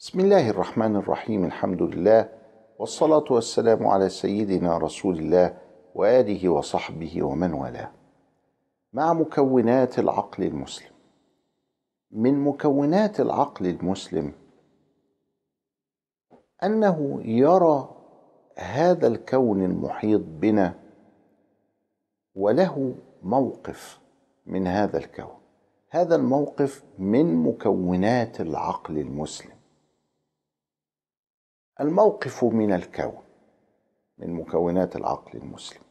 بسم الله الرحمن الرحيم الحمد لله والصلاة والسلام على سيدنا رسول الله وآله وصحبه ومن والاه. مع مكونات العقل المسلم. من مكونات العقل المسلم أنه يرى هذا الكون المحيط بنا وله موقف من هذا الكون. هذا الموقف من مكونات العقل المسلم. الموقف من الكون من مكونات العقل المسلم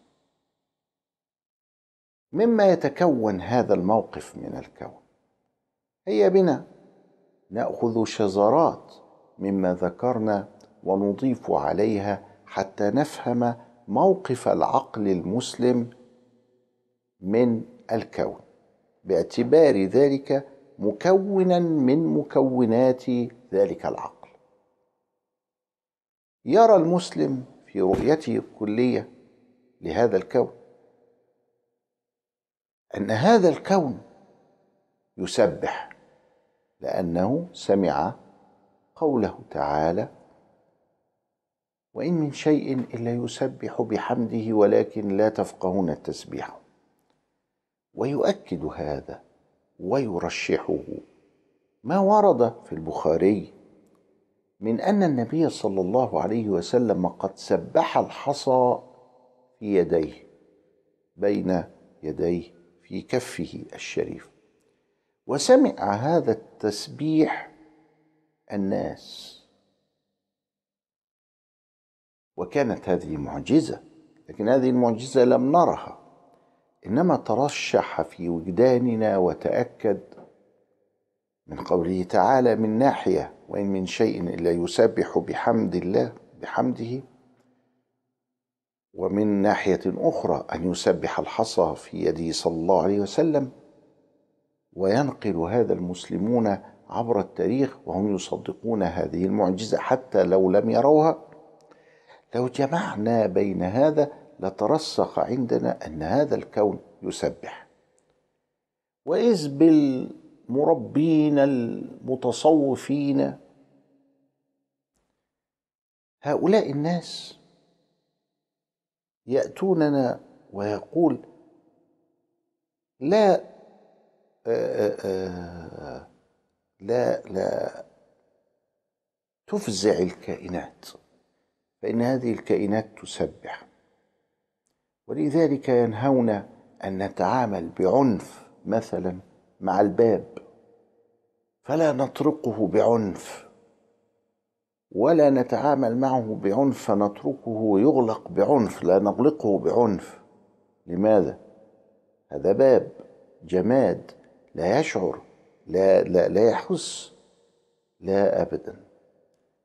مما يتكون هذا الموقف من الكون هيا بنا ناخذ شذرات مما ذكرنا ونضيف عليها حتى نفهم موقف العقل المسلم من الكون باعتبار ذلك مكونا من مكونات ذلك العقل يرى المسلم في رؤيته الكليه لهذا الكون ان هذا الكون يسبح لانه سمع قوله تعالى وان من شيء الا يسبح بحمده ولكن لا تفقهون التسبيح ويؤكد هذا ويرشحه ما ورد في البخاري من أن النبي صلى الله عليه وسلم قد سبح الحصى في يديه بين يديه في كفه الشريف وسمع هذا التسبيح الناس وكانت هذه معجزه لكن هذه المعجزه لم نرها انما ترشح في وجداننا وتاكد من قوله تعالى من ناحية وإن من شيء إلا يسبح بحمد الله بحمده ومن ناحية أخرى أن يسبح الحصى في يده صلى الله عليه وسلم وينقل هذا المسلمون عبر التاريخ وهم يصدقون هذه المعجزة حتى لو لم يروها لو جمعنا بين هذا لترسخ عندنا أن هذا الكون يسبح وإذ بال المربين المتصوفين هؤلاء الناس ياتوننا ويقول لا آه، آه، آه، لا لا تفزع الكائنات فإن هذه الكائنات تسبح ولذلك ينهون أن نتعامل بعنف مثلا مع الباب فلا نطرقه بعنف ولا نتعامل معه بعنف فنتركه يغلق بعنف لا نغلقه بعنف لماذا هذا باب جماد لا يشعر لا لا لا يحس لا ابدا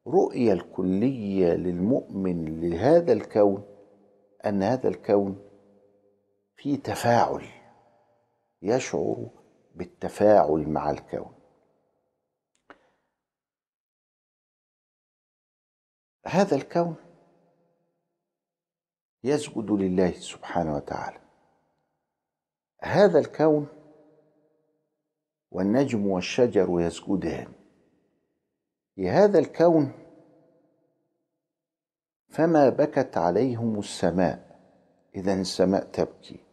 رؤيه الكليه للمؤمن لهذا الكون ان هذا الكون في تفاعل يشعر بالتفاعل مع الكون هذا الكون يسجد لله سبحانه وتعالى هذا الكون والنجم والشجر يسجدان لهذا الكون فما بكت عليهم السماء اذا السماء تبكي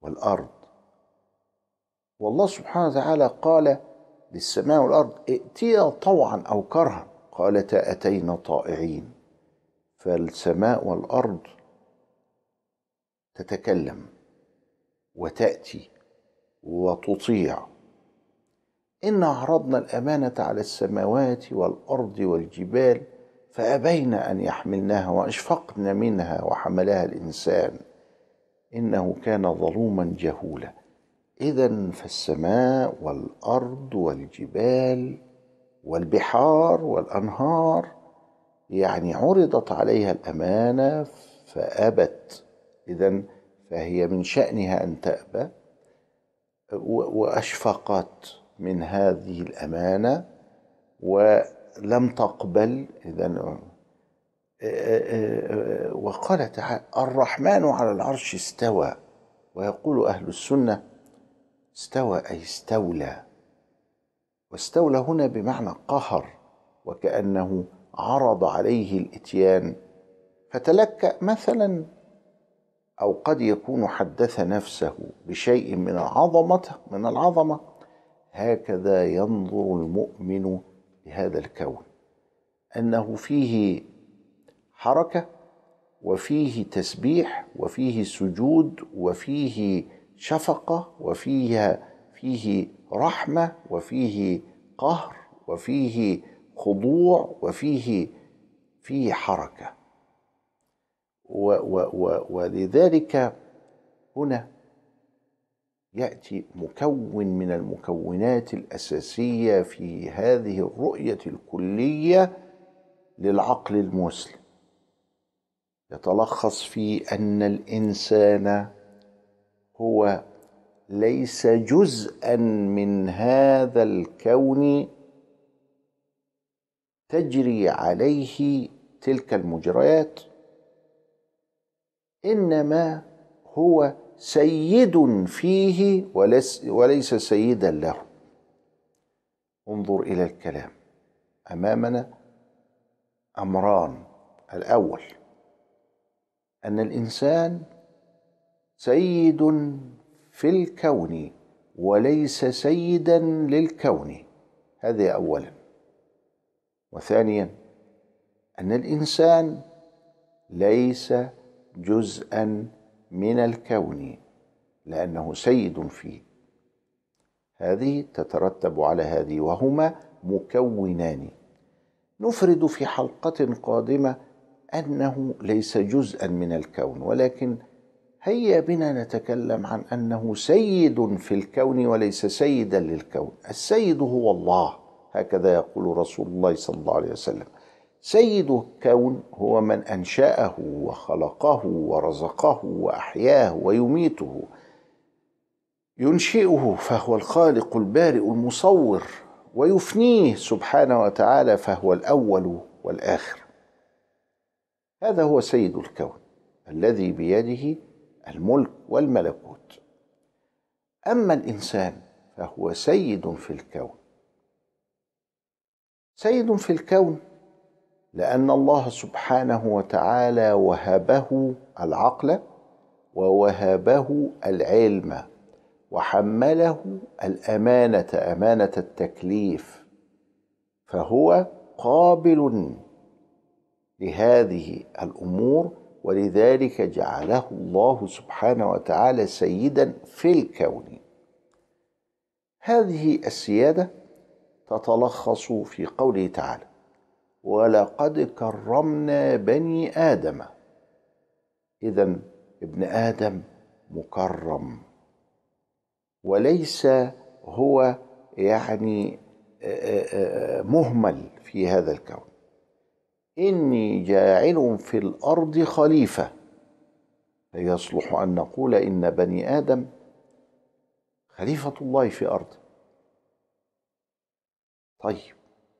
والارض والله سبحانه وتعالى قال للسماء والأرض ائتيا طوعا أو كرها قالتا أتينا طائعين فالسماء والأرض تتكلم وتأتي وتطيع إنا عرضنا الأمانة على السماوات والأرض والجبال فأبين أن يحملناها وأشفقن منها وحملها الإنسان إنه كان ظلوما جهولا إذا فالسماء والأرض والجبال والبحار والأنهار يعني عرضت عليها الأمانة فأبت إذا فهي من شأنها أن تأبى وأشفقت من هذه الأمانة ولم تقبل إذا وقال تعالى الرحمن على العرش استوى ويقول أهل السنة استوى أي استولى واستولى هنا بمعنى قهر وكأنه عرض عليه الإتيان فتلكأ مثلا أو قد يكون حدث نفسه بشيء من العظمة من العظمة هكذا ينظر المؤمن لهذا الكون أنه فيه حركة وفيه تسبيح وفيه سجود وفيه شفقة وفيها فيه رحمة وفيه قهر وفيه خضوع وفيه فيه حركة و و و ولذلك هنا يأتي مكون من المكونات الأساسية في هذه الرؤية الكلية للعقل المسلم يتلخص في أن الإنسان هو ليس جزءا من هذا الكون تجري عليه تلك المجريات انما هو سيد فيه وليس سيدا له انظر الى الكلام امامنا امران الاول ان الانسان سيد في الكون وليس سيدا للكون هذا اولا وثانيا ان الانسان ليس جزءا من الكون لانه سيد فيه هذه تترتب على هذه وهما مكونان نفرد في حلقه قادمه انه ليس جزءا من الكون ولكن هيا بنا نتكلم عن انه سيد في الكون وليس سيدا للكون السيد هو الله هكذا يقول رسول الله صلى الله عليه وسلم سيد الكون هو من انشاه وخلقه ورزقه واحياه ويميته ينشئه فهو الخالق البارئ المصور ويفنيه سبحانه وتعالى فهو الاول والاخر هذا هو سيد الكون الذي بيده الملك والملكوت اما الانسان فهو سيد في الكون سيد في الكون لان الله سبحانه وتعالى وهبه العقل ووهبه العلم وحمله الامانه امانه التكليف فهو قابل لهذه الامور ولذلك جعله الله سبحانه وتعالى سيدا في الكون هذه السياده تتلخص في قوله تعالى ولقد كرمنا بني ادم اذا ابن ادم مكرم وليس هو يعني مهمل في هذا الكون إني جاعل في الأرض خليفة فيصلح أن نقول إن بني آدم خليفة الله في أرض طيب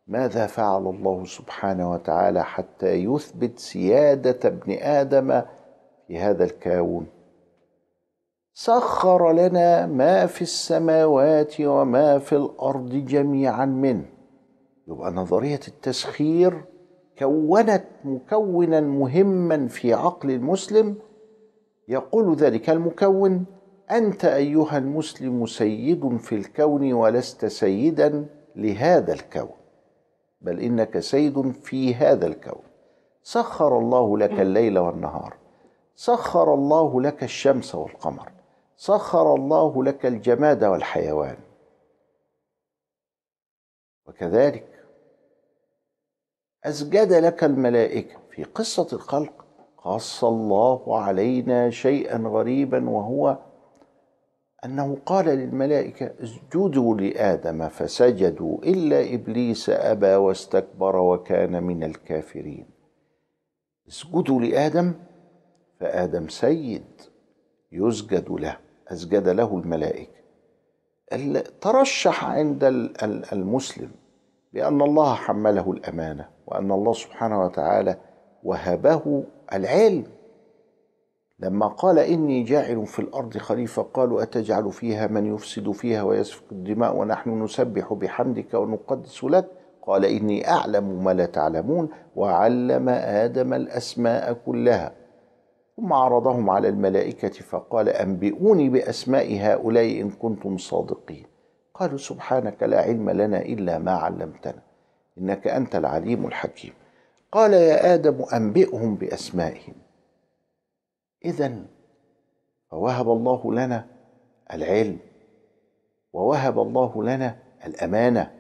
ماذا فعل الله سبحانه وتعالى حتى يثبت سيادة ابن آدم في هذا الكون سخر لنا ما في السماوات وما في الأرض جميعا منه يبقى نظرية التسخير كونت مكونا مهما في عقل المسلم يقول ذلك المكون انت ايها المسلم سيد في الكون ولست سيدا لهذا الكون بل انك سيد في هذا الكون سخر الله لك الليل والنهار سخر الله لك الشمس والقمر سخر الله لك الجماد والحيوان وكذلك أسجد لك الملائكة في قصة الخلق قص الله علينا شيئا غريبا وهو أنه قال للملائكة اسجدوا لآدم فسجدوا إلا إبليس أبى واستكبر وكان من الكافرين اسجدوا لآدم فآدم سيد يسجد له أسجد له الملائكة ترشح عند المسلم بأن الله حمله الأمانة وأن الله سبحانه وتعالى وهبه العلم لما قال إني جاعل في الأرض خليفة قالوا أتجعل فيها من يفسد فيها ويسفك الدماء ونحن نسبح بحمدك ونقدس لك قال إني أعلم ما لا تعلمون وعلم آدم الأسماء كلها ثم عرضهم على الملائكة فقال أنبئوني بأسماء هؤلاء إن كنتم صادقين قالوا سبحانك لا علم لنا إلا ما علمتنا إنك أنت العليم الحكيم قال يا آدم أنبئهم بأسمائهم إذا فوهب الله لنا العلم ووهب الله لنا الأمانة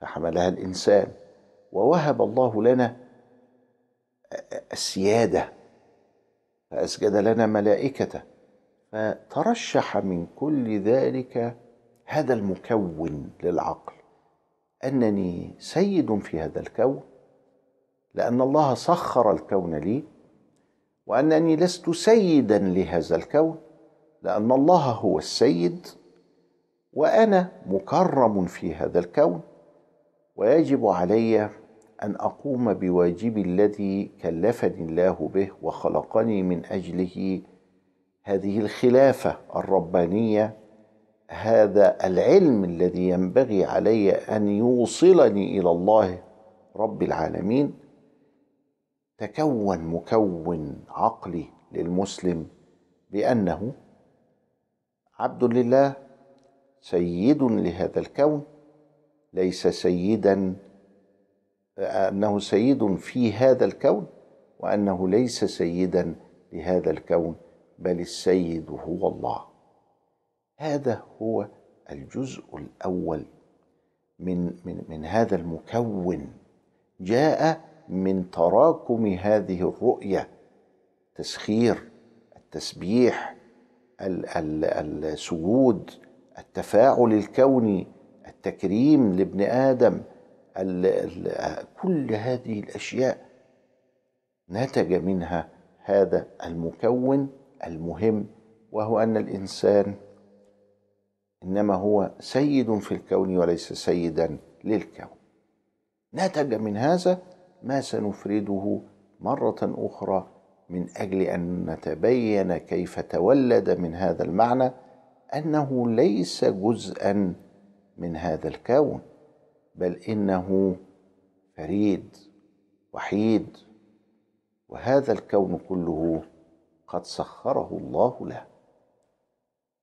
فحملها الإنسان ووهب الله لنا السيادة فأسجد لنا ملائكته فترشح من كل ذلك هذا المكون للعقل انني سيد في هذا الكون لان الله سخر الكون لي وانني لست سيدا لهذا الكون لان الله هو السيد وانا مكرم في هذا الكون ويجب علي ان اقوم بواجبي الذي كلفني الله به وخلقني من اجله هذه الخلافه الربانيه هذا العلم الذي ينبغي علي ان يوصلني الى الله رب العالمين تكون مكون عقلي للمسلم بانه عبد لله سيد لهذا الكون ليس سيدا انه سيد في هذا الكون وانه ليس سيدا لهذا الكون بل السيد هو الله هذا هو الجزء الأول من, من, من هذا المكون جاء من تراكم هذه الرؤية تسخير التسبيح السجود التفاعل الكوني التكريم لابن آدم كل هذه الأشياء نتج منها هذا المكون المهم وهو أن الإنسان إنما هو سيد في الكون وليس سيدا للكون نتج من هذا ما سنفرده مرة أخرى من أجل أن نتبين كيف تولد من هذا المعنى أنه ليس جزءا من هذا الكون بل إنه فريد وحيد وهذا الكون كله قد سخره الله له